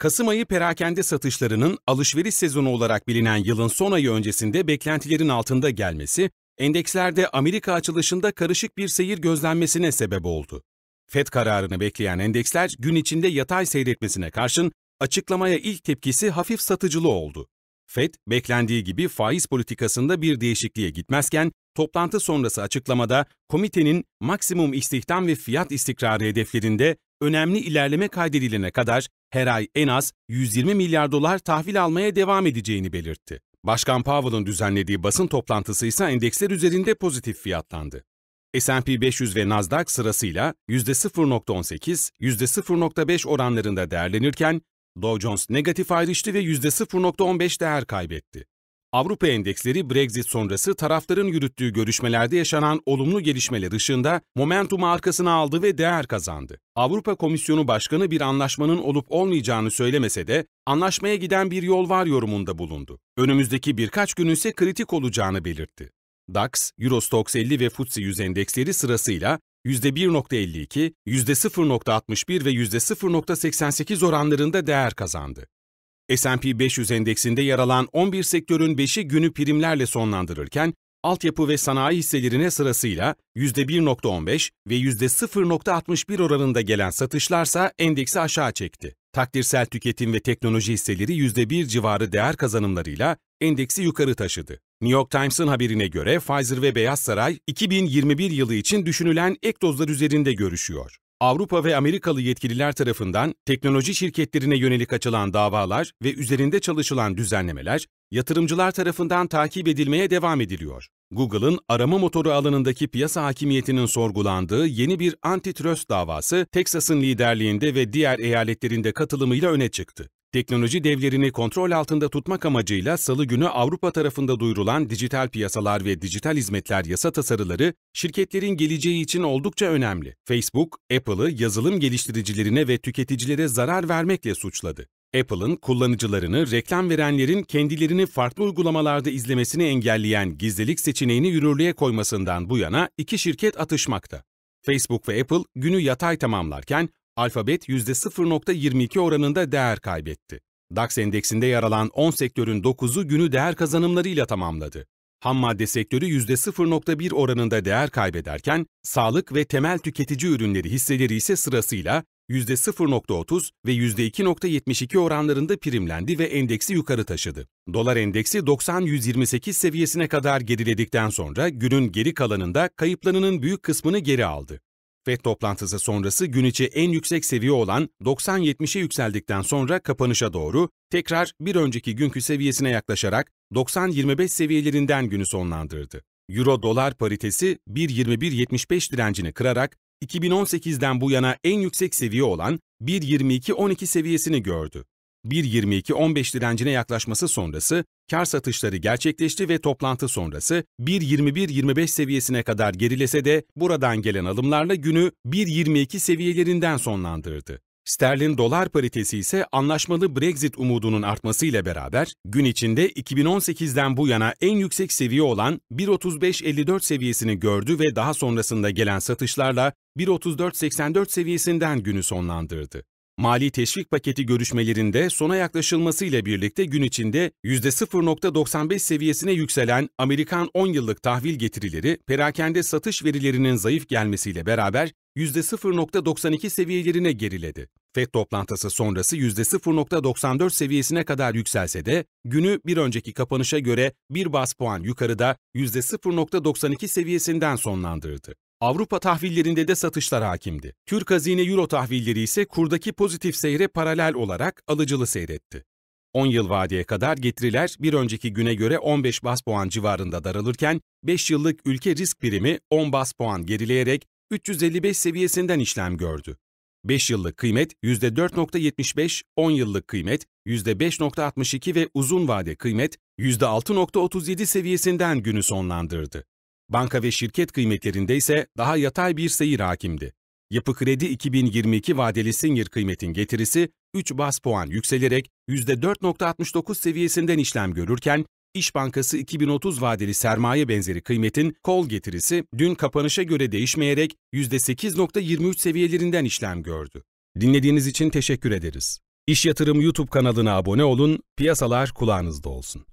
Kasım ayı perakende satışlarının alışveriş sezonu olarak bilinen yılın son ayı öncesinde beklentilerin altında gelmesi, endekslerde Amerika açılışında karışık bir seyir gözlenmesine sebep oldu. FED kararını bekleyen endeksler gün içinde yatay seyretmesine karşın açıklamaya ilk tepkisi hafif satıcılı oldu. FED, beklendiği gibi faiz politikasında bir değişikliğe gitmezken, toplantı sonrası açıklamada komitenin maksimum istihdam ve fiyat istikrarı hedeflerinde önemli ilerleme kaydedilene kadar her ay en az 120 milyar dolar tahvil almaya devam edeceğini belirtti. Başkan Powell'ın düzenlediği basın toplantısı ise endeksler üzerinde pozitif fiyatlandı. S&P 500 ve Nasdaq sırasıyla %0.18, %0.5 oranlarında değerlenirken Dow Jones negatif ayrıştı ve %0.15 değer kaybetti. Avrupa endeksleri Brexit sonrası tarafların yürüttüğü görüşmelerde yaşanan olumlu gelişmeler ışığında momentumu arkasına aldı ve değer kazandı. Avrupa Komisyonu Başkanı bir anlaşmanın olup olmayacağını söylemese de anlaşmaya giden bir yol var yorumunda bulundu. Önümüzdeki birkaç gün ise kritik olacağını belirtti. DAX, Eurostoxx 50 ve FTSE 100 endeksleri sırasıyla %1.52, %0.61 ve %0.88 oranlarında değer kazandı. S&P 500 endeksinde yer alan 11 sektörün 5'i günü primlerle sonlandırırken, altyapı ve sanayi hisselerine sırasıyla %1.15 ve %0.61 oranında gelen satışlarsa endeksi aşağı çekti. Takdirsel tüketim ve teknoloji hisseleri %1 civarı değer kazanımlarıyla endeksi yukarı taşıdı. New York Times'ın haberine göre Pfizer ve Beyaz Saray 2021 yılı için düşünülen ek dozlar üzerinde görüşüyor. Avrupa ve Amerikalı yetkililer tarafından teknoloji şirketlerine yönelik açılan davalar ve üzerinde çalışılan düzenlemeler yatırımcılar tarafından takip edilmeye devam ediliyor. Google'ın arama motoru alanındaki piyasa hakimiyetinin sorgulandığı yeni bir antitrust davası Texas'ın liderliğinde ve diğer eyaletlerinde katılımıyla öne çıktı. Teknoloji devlerini kontrol altında tutmak amacıyla salı günü Avrupa tarafında duyurulan dijital piyasalar ve dijital hizmetler yasa tasarıları şirketlerin geleceği için oldukça önemli. Facebook, Apple'ı yazılım geliştiricilerine ve tüketicilere zarar vermekle suçladı. Apple'ın kullanıcılarını reklam verenlerin kendilerini farklı uygulamalarda izlemesini engelleyen gizlilik seçeneğini yürürlüğe koymasından bu yana iki şirket atışmakta. Facebook ve Apple günü yatay tamamlarken Alphabet %0.22 oranında değer kaybetti. DAX endeksinde yer alan 10 sektörün 9'u günü değer kazanımlarıyla tamamladı. Ham madde sektörü %0.1 oranında değer kaybederken, sağlık ve temel tüketici ürünleri hisseleri ise sırasıyla %0.30 ve %2.72 oranlarında primlendi ve endeksi yukarı taşıdı. Dolar endeksi 90-128 seviyesine kadar geriledikten sonra günün geri kalanında kayıplarının büyük kısmını geri aldı. FED toplantısı sonrası gün içi en yüksek seviye olan 90-70'e yükseldikten sonra kapanışa doğru tekrar bir önceki günkü seviyesine yaklaşarak 90-25 seviyelerinden günü sonlandırdı. Euro-dolar paritesi 1.21.75 direncini kırarak 2018'den bu yana en yüksek seviye olan 1.22.12 seviyesini gördü. 1.22-15 direncine yaklaşması sonrası kar satışları gerçekleşti ve toplantı sonrası 1.21-25 seviyesine kadar gerilese de buradan gelen alımlarla günü 1.22 seviyelerinden sonlandırdı. Sterlin dolar paritesi ise anlaşmalı Brexit umudunun artmasıyla beraber gün içinde 2018'den bu yana en yüksek seviye olan 1.35.54 seviyesini gördü ve daha sonrasında gelen satışlarla 1.34.84 seviyesinden günü sonlandırdı. Mali teşvik paketi görüşmelerinde sona yaklaşılmasıyla birlikte gün içinde %0.95 seviyesine yükselen Amerikan 10 yıllık tahvil getirileri perakende satış verilerinin zayıf gelmesiyle beraber %0.92 seviyelerine geriledi. FED toplantısı sonrası %0.94 seviyesine kadar yükselse de günü bir önceki kapanışa göre 1 bas puan yukarıda %0.92 seviyesinden sonlandırdı. Avrupa tahvillerinde de satışlar hakimdi. Türk hazine euro tahvilleri ise kurdaki pozitif seyre paralel olarak alıcılı seyretti. 10 yıl vadeye kadar getiriler bir önceki güne göre 15 bas puan civarında daralırken 5 yıllık ülke risk birimi 10 bas puan gerileyerek 355 seviyesinden işlem gördü. 5 yıllık kıymet %4.75, 10 yıllık kıymet %5.62 ve uzun vade kıymet %6.37 seviyesinden günü sonlandırdı. Banka ve şirket kıymetlerinde ise daha yatay bir seyir hakimdi. Yapı Kredi 2022 vadeli senior kıymetin getirisi 3 bas puan yükselerek %4.69 seviyesinden işlem görürken, İş Bankası 2030 vadeli sermaye benzeri kıymetin kol getirisi dün kapanışa göre değişmeyerek %8.23 seviyelerinden işlem gördü. Dinlediğiniz için teşekkür ederiz. İş Yatırım YouTube kanalına abone olun, piyasalar kulağınızda olsun.